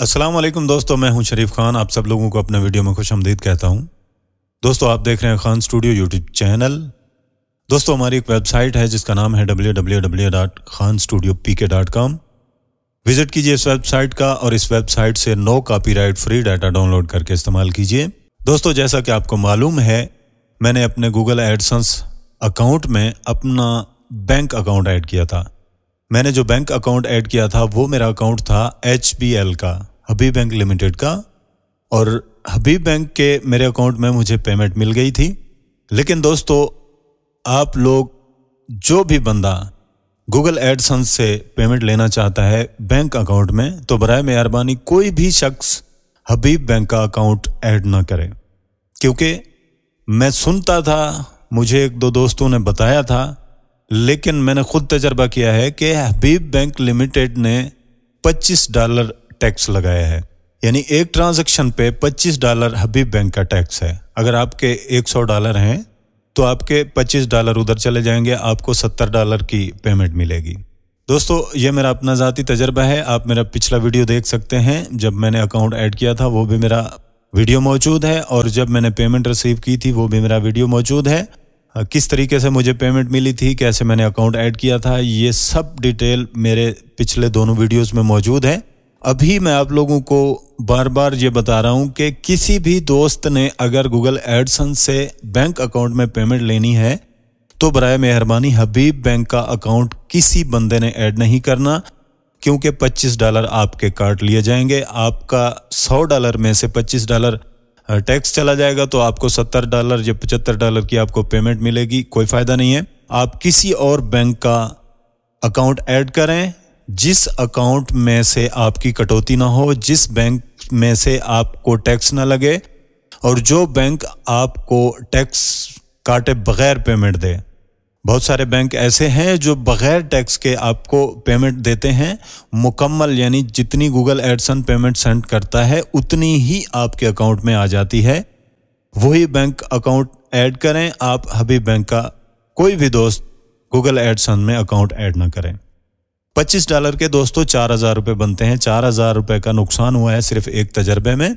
असलम दोस्तों मैं हूं शरीफ खान आप सब लोगों को अपने वीडियो में खुश आमदीद कहता हूं दोस्तों आप देख रहे हैं खान स्टूडियो यूट्यूब चैनल दोस्तों हमारी एक वेबसाइट है जिसका नाम है कॉम विजिट कीजिए इस वेबसाइट का और इस वेबसाइट से no right free data download करके इस्तेमाल कीजिए दोस्तों जैसा कि आपको मालूम है मैंने अपने गूगल एडसन्स अकाउंट में अपना बैंक अकाउंट ऐड किया था मैंने जो बैंक अकाउंट ऐड किया था वो मेरा अकाउंट था एच का हबीब बैंक लिमिटेड का और हबीब बैंक के मेरे अकाउंट में मुझे पेमेंट मिल गई थी लेकिन दोस्तों आप लोग जो भी बंदा गूगल एडसन से पेमेंट लेना चाहता है बैंक अकाउंट में तो बर मेहरबानी कोई भी शख्स हबीब बैंक का अकाउंट ऐड ना करे क्योंकि मैं सुनता था मुझे एक दो दोस्तों ने बताया था लेकिन मैंने खुद तजर्बा किया है कि हबीब बैंक लिमिटेड ने 25 डॉलर टैक्स लगाया है यानी एक ट्रांजैक्शन पे 25 डॉलर हबीब बैंक का टैक्स है अगर आपके 100 डॉलर हैं तो आपके 25 डॉलर उधर चले जाएंगे आपको 70 डॉलर की पेमेंट मिलेगी दोस्तों ये मेरा अपना ज़ाती तजर्बा है आप मेरा पिछला वीडियो देख सकते हैं जब मैंने अकाउंट ऐड किया था वो भी मेरा वीडियो मौजूद है और जब मैंने पेमेंट रिसीव की थी वो भी मेरा वीडियो मौजूद है हाँ, किस तरीके से मुझे पेमेंट मिली थी कैसे मैंने अकाउंट ऐड किया था ये सब डिटेल मेरे पिछले दोनों वीडियोस में मौजूद है अभी मैं आप लोगों को बार बार ये बता रहा हूँ कि किसी भी दोस्त ने अगर गूगल एडसन से बैंक अकाउंट में पेमेंट लेनी है तो बर मेहरबानी हबीब बैंक का अकाउंट किसी बंदे ने ऐड नहीं करना क्योंकि 25 डॉलर आपके कार्ड लिए जाएंगे आपका 100 डॉलर में से 25 डॉलर टैक्स चला जाएगा तो आपको 70 डॉलर या 75 डॉलर की आपको पेमेंट मिलेगी कोई फ़ायदा नहीं है आप किसी और बैंक का अकाउंट ऐड करें जिस अकाउंट में से आपकी कटौती ना हो जिस बैंक में से आपको टैक्स ना लगे और जो बैंक आपको टैक्स काटे बगैर पेमेंट दे बहुत सारे बैंक ऐसे हैं जो बगैर टैक्स के आपको पेमेंट देते हैं मुकम्मल यानी जितनी गूगल एडसन पेमेंट सेंड करता है उतनी ही आपके अकाउंट में आ जाती है वही बैंक अकाउंट ऐड करें आप हबीब बैंक का कोई भी दोस्त गूगल एडसन में अकाउंट ऐड ना करें पच्चीस डॉलर के दोस्तों चार हज़ार रुपये बनते हैं चार हज़ार रुपये का नुकसान हुआ है सिर्फ एक तजर्बे में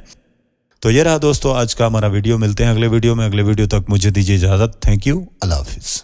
तो ये रहा दोस्तों आज का हमारा वीडियो मिलते हैं अगले वीडियो में अगले वीडियो तक मुझे दीजिए इजाज़त थैंक यू अल्लाह हाफिज़